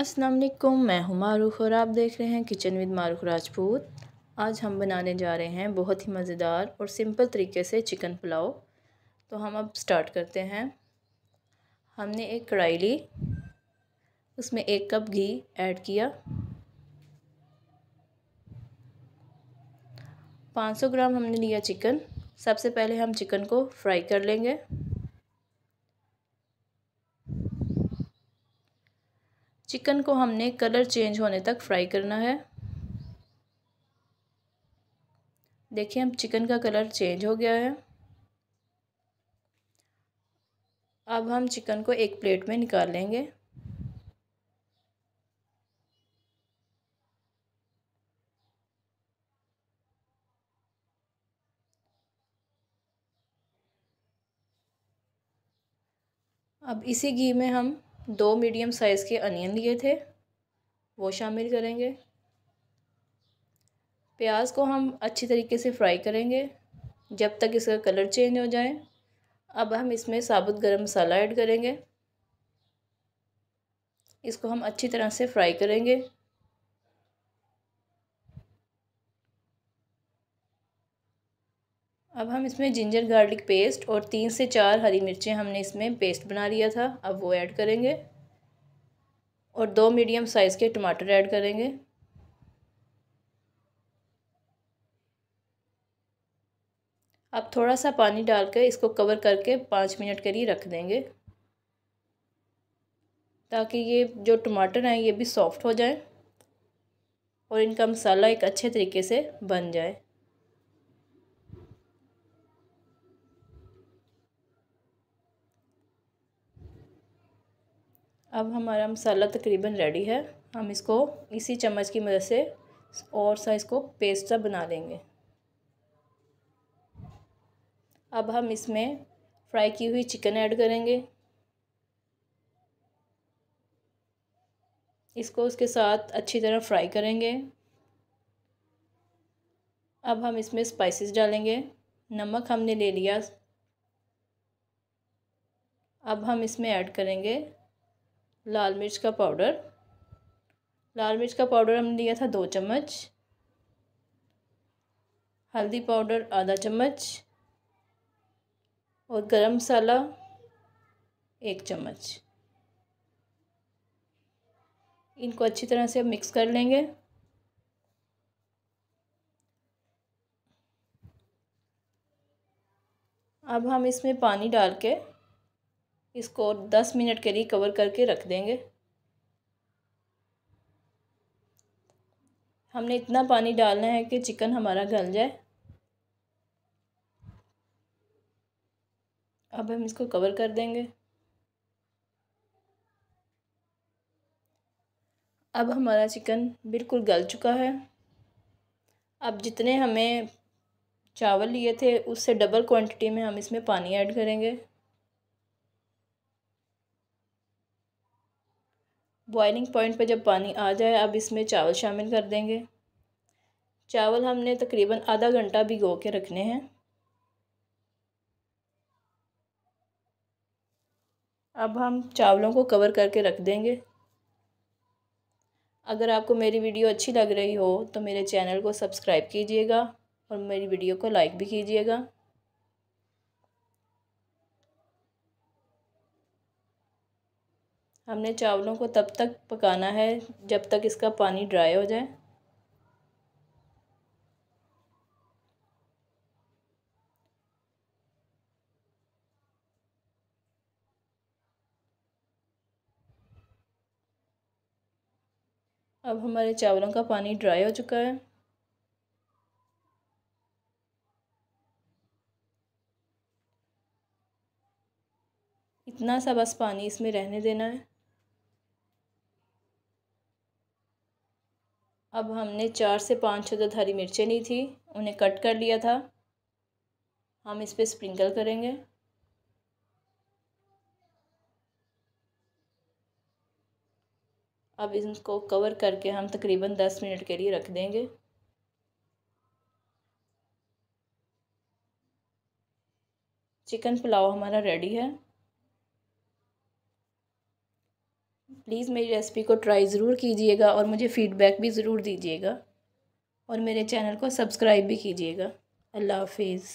अस्सलाम मैं हूँ मारूख और आप देख रहे हैं किचन विद मारूख राजपूत आज हम बनाने जा रहे हैं बहुत ही मज़ेदार और सिंपल तरीके से चिकन पुलाव तो हम अब स्टार्ट करते हैं हमने एक कढ़ाई ली उसमें एक कप घी ऐड किया 500 ग्राम हमने लिया चिकन सबसे पहले हम चिकन को फ्राई कर लेंगे चिकन को हमने कलर चेंज होने तक फ्राई करना है देखिए हम चिकन का कलर चेंज हो गया है अब हम चिकन को एक प्लेट में निकाल लेंगे अब इसी घी में हम दो मीडियम साइज़ के अनियन लिए थे वो शामिल करेंगे प्याज को हम अच्छी तरीके से फ्राई करेंगे जब तक इसका कलर चेंज हो जाए अब हम इसमें साबुत गरम मसाला ऐड करेंगे इसको हम अच्छी तरह से फ्राई करेंगे अब हम इसमें जिंजर गार्लिक पेस्ट और तीन से चार हरी मिर्चें हमने इसमें पेस्ट बना लिया था अब वो ऐड करेंगे और दो मीडियम साइज़ के टमाटर ऐड करेंगे अब थोड़ा सा पानी डालकर इसको कवर करके पाँच मिनट के लिए रख देंगे ताकि ये जो टमाटर हैं ये भी सॉफ्ट हो जाए और इनका मसाला एक अच्छे तरीके से बन जाए अब हमारा मसाला तकरीबन रेडी है हम इसको इसी चम्मच की मदद से और सा इसको पेस्ट सा बना लेंगे अब हम इसमें फ्राई की हुई चिकन ऐड करेंगे इसको उसके साथ अच्छी तरह फ्राई करेंगे अब हम इसमें स्पाइसेस डालेंगे नमक हमने ले लिया अब हम इसमें ऐड करेंगे लाल मिर्च का पाउडर लाल मिर्च का पाउडर हमने लिया था दो चम्मच हल्दी पाउडर आधा चम्मच और गरम मसाला एक चम्मच इनको अच्छी तरह से मिक्स कर लेंगे अब हम इसमें पानी डाल के इसको दस मिनट के लिए कवर करके रख देंगे हमने इतना पानी डालना है कि चिकन हमारा गल जाए अब हम इसको कवर कर देंगे अब हमारा चिकन बिल्कुल गल चुका है अब जितने हमें चावल लिए थे उससे डबल क्वांटिटी में हम इसमें पानी ऐड करेंगे बॉइलिंग पॉइंट पर जब पानी आ जाए अब इसमें चावल शामिल कर देंगे चावल हमने तकरीबन आधा घंटा भिगो के रखने हैं अब हम चावलों को कवर करके रख देंगे अगर आपको मेरी वीडियो अच्छी लग रही हो तो मेरे चैनल को सब्सक्राइब कीजिएगा और मेरी वीडियो को लाइक भी कीजिएगा हमने चावलों को तब तक पकाना है जब तक इसका पानी ड्राई हो जाए अब हमारे चावलों का पानी ड्राई हो चुका है इतना सा बस पानी इसमें रहने देना है अब हमने चार से पाँच छः हरी मिर्चें ली थी उन्हें कट कर लिया था हम इस पर स्प्रिंकल करेंगे अब इसको कवर करके हम तकरीबन दस मिनट के लिए रख देंगे चिकन पुलाव हमारा रेडी है प्लीज़ मेरी रेसिपी को ट्राई ज़रूर कीजिएगा और मुझे फ़ीडबैक भी ज़रूर दीजिएगा और मेरे चैनल को सब्सक्राइब भी कीजिएगा अल्लाह हाफिज़